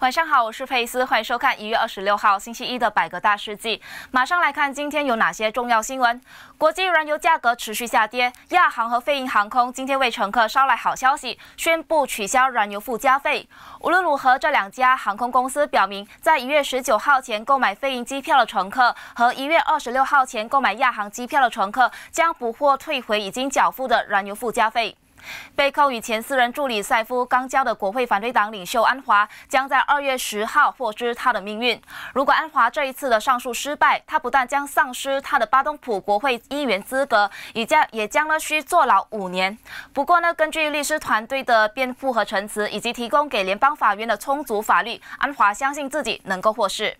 晚上好，我是佩斯，欢迎收看一月二十六号星期一的百个大世纪》。马上来看今天有哪些重要新闻。国际燃油价格持续下跌，亚航和飞鹰航空今天为乘客捎来好消息，宣布取消燃油附加费。无论如何，这两家航空公司表明，在一月十九号前购买飞鹰机票的乘客和一月二十六号前购买亚航机票的乘客，将补获退回已经缴付的燃油附加费。被控与前私人助理塞夫刚交的国会反对党领袖安华，将在二月十号获知他的命运。如果安华这一次的上诉失败，他不但将丧失他的巴东普国会议员资格，也将也将呢需坐牢五年。不过呢，根据律师团队的辩护和陈词，以及提供给联邦法院的充足法律，安华相信自己能够获释。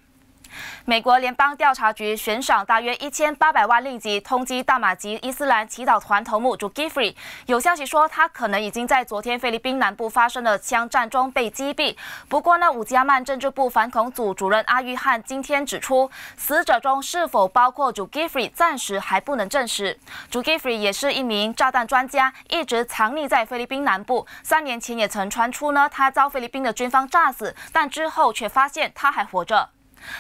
美国联邦调查局悬赏大约一千八百万令吉通缉大马吉伊斯兰祈祷团头目 z g i f f f e y 有消息说，他可能已经在昨天菲律宾南部发生的枪战中被击毙。不过呢，武加曼政治部反恐组主任阿玉汉今天指出，死者中是否包括 z g i f f f e y 暂时还不能证实。z g i f f f e y 也是一名炸弹专家，一直藏匿在菲律宾南部。三年前也曾传出呢，他遭菲律宾的军方炸死，但之后却发现他还活着。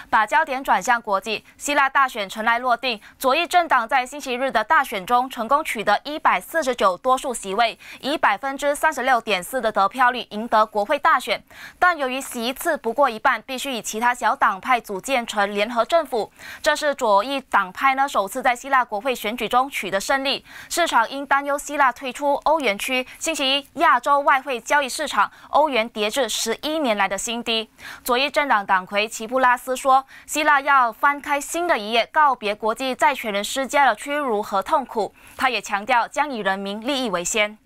把焦点转向国际，希腊大选尘埃落定，左翼政党在星期日的大选中成功取得一百四十九多数席位，以百分之三十六点四的得票率赢得国会大选。但由于席次不过一半，必须与其他小党派组建成联合政府。这是左翼党派呢首次在希腊国会选举中取得胜利。市场因担忧希腊退出欧元区，星期一亚洲外汇交易市场欧元跌至十一年来的新低。左翼政党党魁齐布拉斯。说希腊要翻开新的一页，告别国际债权人施加的屈辱和痛苦。他也强调，将以人民利益为先。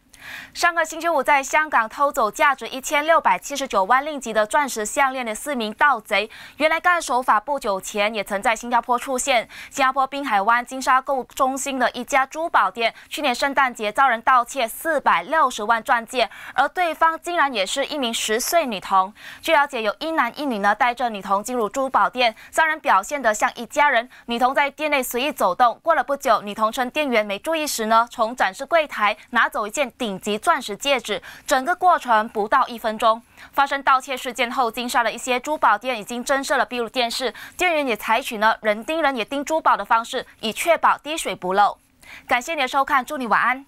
上个星期五，在香港偷走价值一千六百七十九万令吉的钻石项链的四名盗贼，原来该手法不久前也曾在新加坡出现。新加坡滨海湾金沙购物中心的一家珠宝店，去年圣诞节遭人盗窃四百六十万钻戒，而对方竟然也是一名十岁女童。据了解，有一男一女呢，带着女童进入珠宝店，三人表现得像一家人，女童在店内随意走动。过了不久，女童趁店员没注意时呢，从展示柜台拿走一件顶。及钻石戒指，整个过程不到一分钟。发生盗窃事件后，金沙的一些珠宝店已经增设了闭路电视，店员也采取了人盯人也盯珠宝的方式，以确保滴水不漏。感谢你的收看，祝你晚安。